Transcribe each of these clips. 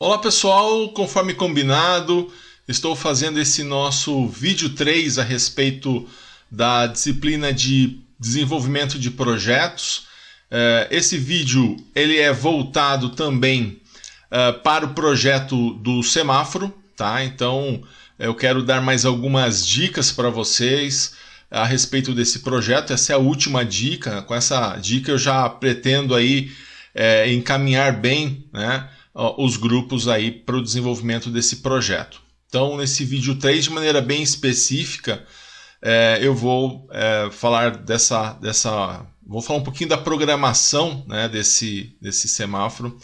Olá pessoal, conforme combinado, estou fazendo esse nosso vídeo 3 a respeito da disciplina de desenvolvimento de projetos. É, esse vídeo ele é voltado também é, para o projeto do semáforo, tá? Então eu quero dar mais algumas dicas para vocês a respeito desse projeto. Essa é a última dica. Com essa dica eu já pretendo aí é, encaminhar bem, né? uh, os grupos aí para o desenvolvimento desse projeto. Então, nesse vídeo 3, de maneira bem específica, é, eu vou é, falar dessa, dessa. Vou falar um pouquinho da programação né, desse, desse semáforo,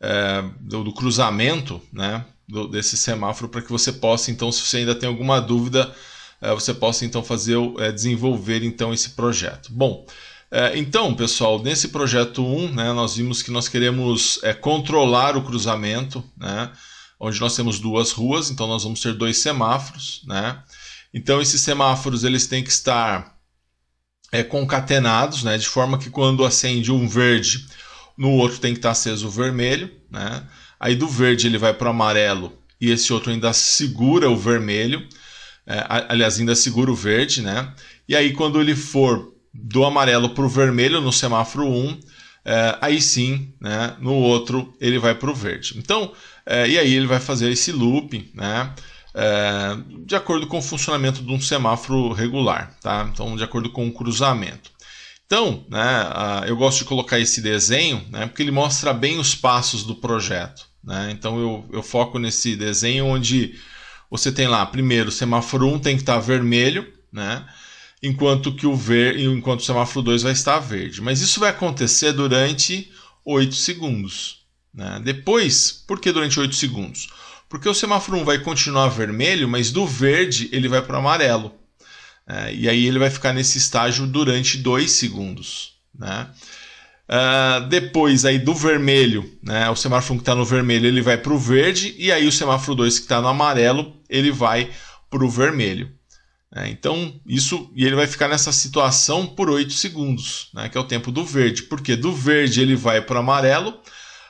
é, do, do, cruzamento né, do, desse semáforo, para que você possa, então, se você ainda tem alguma dúvida, é, você possa então fazer é, desenvolver então esse projeto. Bom, é, então, pessoal, nesse projeto 1, né, nós vimos que nós queremos é, controlar o cruzamento, né, onde nós temos duas ruas, então nós vamos ter dois semáforos. Né? Então, esses semáforos eles têm que estar é, concatenados, né, de forma que quando acende um verde, no outro tem que estar aceso o vermelho. Né? Aí do verde ele vai para o amarelo e esse outro ainda segura o vermelho, é, aliás, ainda segura o verde. Né? E aí, quando ele for do amarelo para o vermelho no semáforo 1, é, aí sim, né, no outro, ele vai para o verde. Então, é, e aí ele vai fazer esse loop, né, é, de acordo com o funcionamento de um semáforo regular, tá? Então, de acordo com o cruzamento. Então, né, a, eu gosto de colocar esse desenho, né, porque ele mostra bem os passos do projeto. Né? Então, eu, eu foco nesse desenho onde você tem lá, primeiro, o semáforo 1 tem que estar tá vermelho, né? enquanto que o ver, enquanto o semáforo 2 vai estar verde. Mas isso vai acontecer durante 8 segundos. Né? Depois, por que durante 8 segundos? Porque o semáforo 1 vai continuar vermelho, mas do verde ele vai para o amarelo. Né? E aí ele vai ficar nesse estágio durante 2 segundos. Né? Uh, depois aí do vermelho, né, o semáforo 1 que está no vermelho ele vai para o verde e aí o semáforo 2 que está no amarelo ele vai para o vermelho. É, então, isso e ele vai ficar nessa situação por 8 segundos, né, que é o tempo do verde, porque do verde ele vai para o amarelo,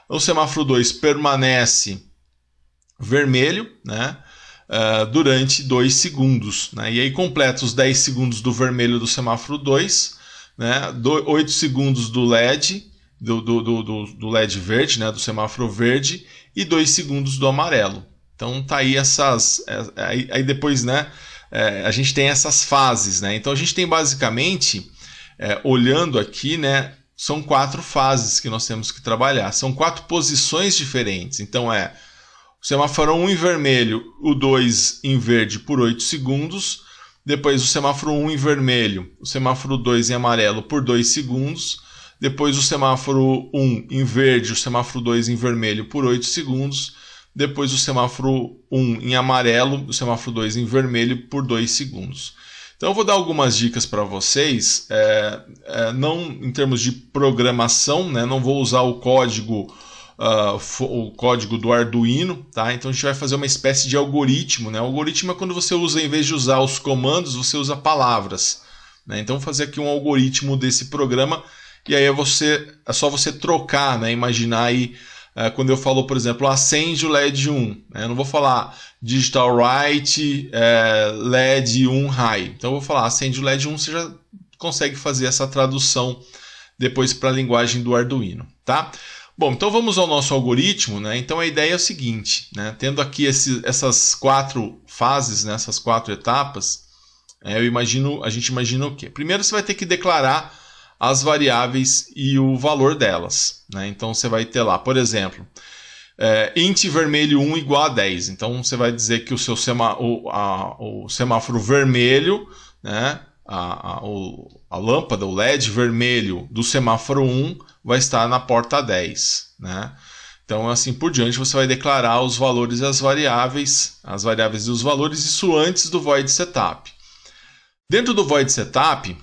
o semáforo 2 permanece vermelho né, uh, durante 2 segundos. Né, e aí completa os 10 segundos do vermelho do semáforo 2, né, 8 segundos do LED, do, do, do, do LED verde, né, do semáforo verde, e 2 segundos do amarelo. Então tá aí essas. É, é, aí, aí depois, né? é, a gente tem essas fases, né? Então a gente tem basicamente, é, olhando aqui, né? São quatro fases que nós temos que trabalhar. São quatro posições diferentes. Então é o semáforo 1 em vermelho, o 2 em verde por 8 segundos. Depois o semáforo 1 em vermelho, o semáforo 2 em amarelo por 2 segundos. Depois o semáforo 1 em verde, o semáforo 2 em vermelho por 8 segundos depois o semáforo 1 em amarelo, o semáforo 2 em vermelho por 2 segundos. Então eu vou dar algumas dicas para vocês, é, é, não em termos de programação, né, não vou usar o código Uh, o código do Arduino, tá? Então a gente vai fazer uma espécie de algoritmo, né? O algoritmo é quando você usa, em vez de usar os comandos, você usa palavras, né? Então vou fazer aqui um algoritmo desse programa e aí é, você, é só você trocar, né? Imaginar aí é, quando eu falo, por exemplo, acende o LED 1. Né? Eu não vou falar digital right é, LED 1 high. Então eu vou falar acende o LED 1, você já consegue fazer essa tradução depois para a linguagem do Arduino, tá? Bom, então vamos ao nosso algoritmo, né? Então a ideia é o seguinte, né? Tendo aqui esse, essas quatro fases, né? essas quatro etapas, é, eu imagino, a gente imagina o quê? Primeiro você vai ter que declarar as variáveis e o valor delas. Né? Então você vai ter lá, por exemplo, é, int vermelho 1 igual a 10. Então você vai dizer que o seu sema, o, a, o semáforo vermelho, né, a, a, o, a, lâmpada, o LED vermelho do semáforo 1 vai estar na porta 10. Né? Então, assim por diante, você vai declarar os valores e as variáveis, as variáveis e os valores, isso antes do void setup. Dentro do void setup,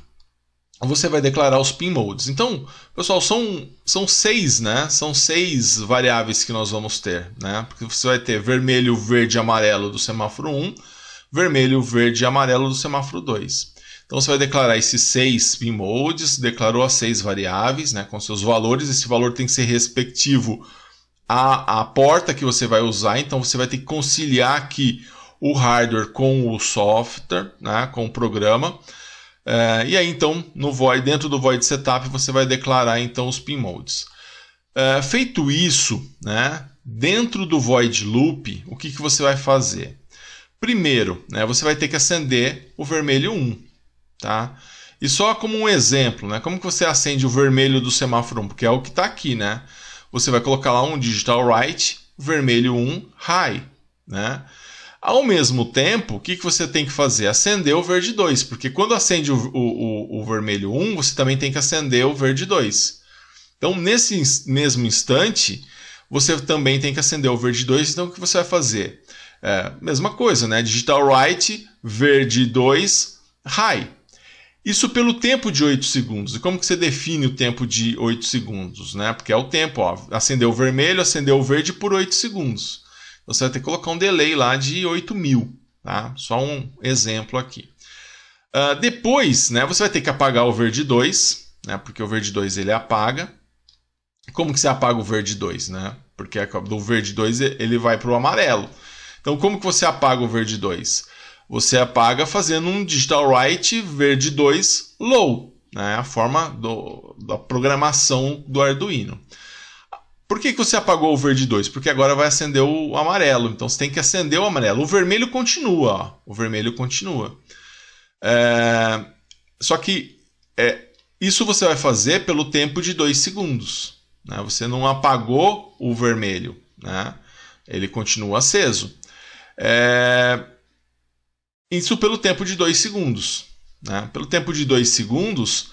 você vai declarar os pin modes. Então, pessoal, são, são seis, né? São seis variáveis que nós vamos ter, né? Porque você vai ter vermelho, verde e amarelo do semáforo 1, vermelho, verde e amarelo do semáforo 2. Então você vai declarar esses seis pin modes, declarou as seis variáveis, né, com seus valores. Esse valor tem que ser respectivo à, à porta que você vai usar. Então você vai ter que conciliar aqui o hardware com o software, né, com o programa. É, e aí então, no void, dentro do void setup, você vai declarar então os pin modes. É, feito isso, né, dentro do void loop, o que, que você vai fazer? Primeiro, né, você vai ter que acender o vermelho 1. Tá? E só como um exemplo, né, como que você acende o vermelho do semáforo 1? Porque é o que está aqui. Né? Você vai colocar lá um digital right, vermelho 1, high. Né? Ao mesmo tempo, o que, que você tem que fazer? Acender o verde 2, porque quando acende o, o, o vermelho 1, um, você também tem que acender o verde 2. Então, nesse mesmo instante, você também tem que acender o verde 2. Então, o que você vai fazer? É, mesma coisa, né? Digital write, verde 2, high. Isso pelo tempo de 8 segundos. E como que você define o tempo de 8 segundos? Né? Porque é o tempo, ó, acendeu o vermelho, acendeu o verde por 8 segundos você vai ter que colocar um delay lá de 8000, tá? Só um exemplo aqui. Uh, depois, né, você vai ter que apagar o verde 2, né, porque o verde 2 ele apaga. Como que você apaga o verde 2, né? Porque do verde 2 ele vai para o amarelo. Então, como que você apaga o verde 2? Você apaga fazendo um digital write verde 2 low, né? a forma do, da programação do Arduino. Por que, que você apagou o verde 2? Porque agora vai acender o amarelo. Então você tem que acender o amarelo. O vermelho continua. Ó. O vermelho continua. É... Só que é... isso você vai fazer pelo tempo de 2 segundos. Né? Você não apagou o vermelho. Né? Ele continua aceso. É... Isso pelo tempo de 2 segundos. Né? Pelo tempo de 2 segundos,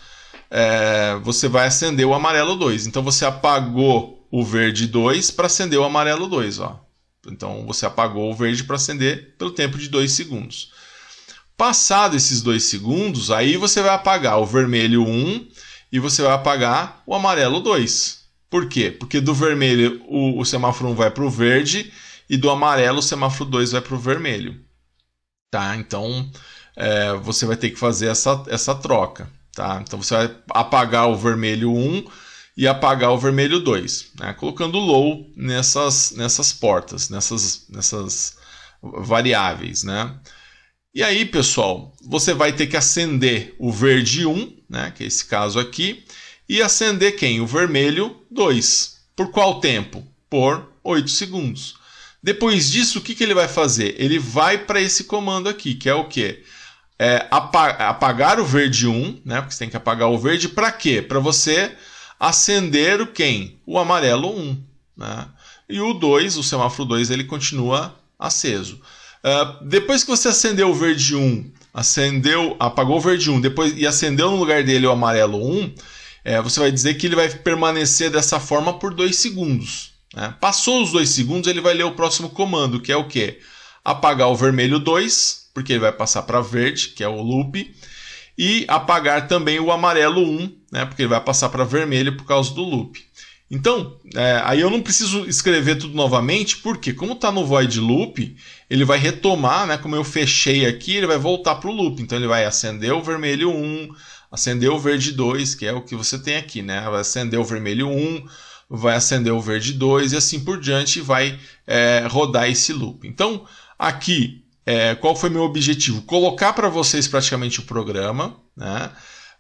é, você vai acender o amarelo 2. Então você apagou o verde 2 para acender o amarelo 2. Então você apagou o verde para acender pelo tempo de 2 segundos. Passado esses 2 segundos, aí você vai apagar o vermelho 1 um, e você vai apagar o amarelo 2. Por quê? Porque do vermelho o, o semáforo 1 um vai para o verde e do amarelo o semáforo 2 vai para o vermelho. Tá? Então é, você vai ter que fazer essa, essa troca. Tá? Então você vai apagar o vermelho 1. Um, e apagar o vermelho 2, né? colocando low nessas, nessas portas, nessas, nessas variáveis. Né? E aí, pessoal, você vai ter que acender o verde 1, né? que é esse caso aqui, e acender quem? O vermelho 2. Por qual tempo? Por 8 segundos. Depois disso, o que, que ele vai fazer? Ele vai para esse comando aqui, que é o quê? É apagar o verde 1, né? porque você tem que apagar o verde para quê? Para você Acenderam quem? O amarelo 1. Né? E o 2, o semáforo 2, ele continua aceso. Uh, depois que você acendeu o verde 1, acendeu, apagou o verde 1 depois, e acendeu no lugar dele o amarelo 1, é, você vai dizer que ele vai permanecer dessa forma por 2 segundos. Né? Passou os 2 segundos, ele vai ler o próximo comando, que é o quê? Apagar o vermelho 2, porque ele vai passar para verde, que é o loop, e apagar também o amarelo 1, né, porque ele vai passar para vermelho por causa do loop. Então, é, aí eu não preciso escrever tudo novamente, porque como está no void loop, ele vai retomar, né, como eu fechei aqui, ele vai voltar para o loop. Então ele vai acender o vermelho 1, acender o verde 2, que é o que você tem aqui, né? Vai acender o vermelho 1, vai acender o verde 2 e assim por diante, vai é, rodar esse loop. Então, aqui é, qual foi meu objetivo? Colocar para vocês praticamente o programa, né?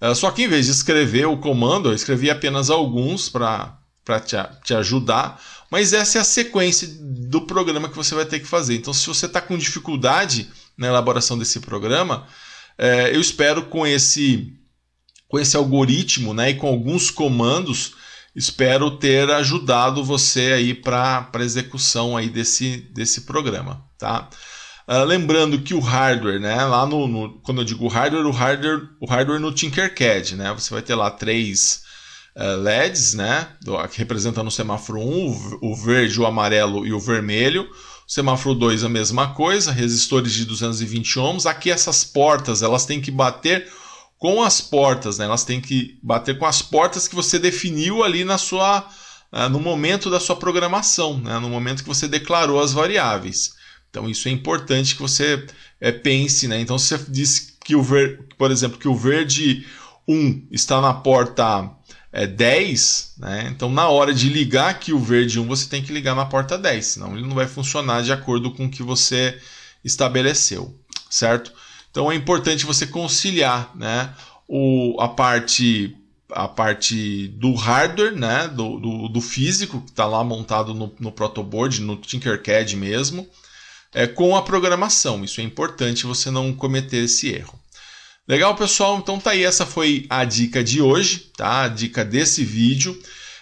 É, só que em vez de escrever o comando, eu escrevi apenas alguns para te, te ajudar, mas essa é a sequência do programa que você vai ter que fazer. Então, se você está com dificuldade na elaboração desse programa, é, eu espero com esse, com esse algoritmo né, e com alguns comandos, espero ter ajudado você aí para a execução aí desse, desse programa. Tá? Ah, lembrando que o hardware, né, lá no, no, quando eu digo hardware, o hardware, o hardware no Tinkercad, né, você vai ter lá três uh, ah, LEDs, né, representam o semáforo 1, o verde, o amarelo e o vermelho. O semáforo 2 a mesma coisa, resistores de 220 ohms. Aqui essas portas, elas têm que bater com as portas, né? Elas têm que bater com as portas que você definiu ali na sua, ah, no momento da sua programação, né? no momento que você declarou as variáveis. Então isso é importante que você é, pense, né? Então se você disse que o ver por exemplo, que o verde 1 está na porta é, 10, né? Então na hora de ligar aqui o verde 1, você tem que ligar na porta 10, senão ele não vai funcionar de acordo com o que você estabeleceu, certo? Então é importante você conciliar, né? O, a parte a parte do hardware, né, do, do, do físico que está lá montado no, no protoboard, no Tinkercad mesmo, é, com a programação. Isso é importante você não cometer esse erro. Legal, pessoal? Então tá aí, essa foi a dica de hoje, tá? A dica desse vídeo.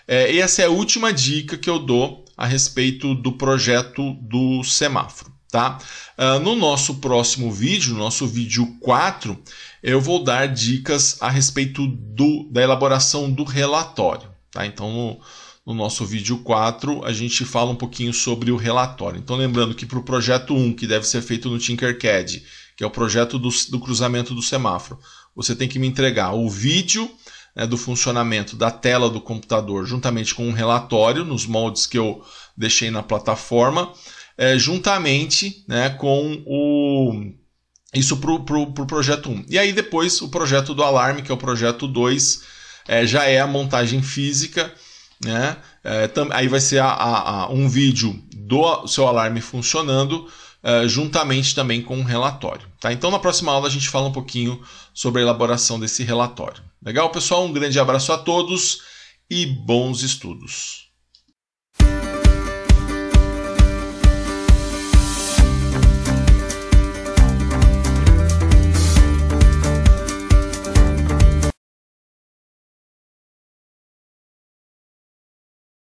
É, e essa é a última dica que eu dou a respeito do projeto do semáforo, tá? Uh, no nosso próximo vídeo, no nosso vídeo 4, eu vou dar dicas a respeito do, da elaboração do relatório, tá? Então, no, no nosso vídeo 4, a gente fala um pouquinho sobre o relatório. Então, lembrando que para o projeto 1, que deve ser feito no Tinkercad, que é o projeto do, do cruzamento do semáforo, você tem que me entregar o vídeo né, do funcionamento da tela do computador, juntamente com um relatório, nos moldes que eu deixei na plataforma, é, juntamente né, com o. Isso para o pro, pro projeto 1. E aí depois o projeto do alarme, que é o projeto 2, é, já é a montagem física né? É, tam, aí vai ser a, a, a, um vídeo do seu alarme funcionando é, juntamente também com um relatório. Tá? Então na próxima aula a gente fala um pouquinho sobre a elaboração desse relatório. Legal, pessoal? Um grande abraço a todos e bons estudos!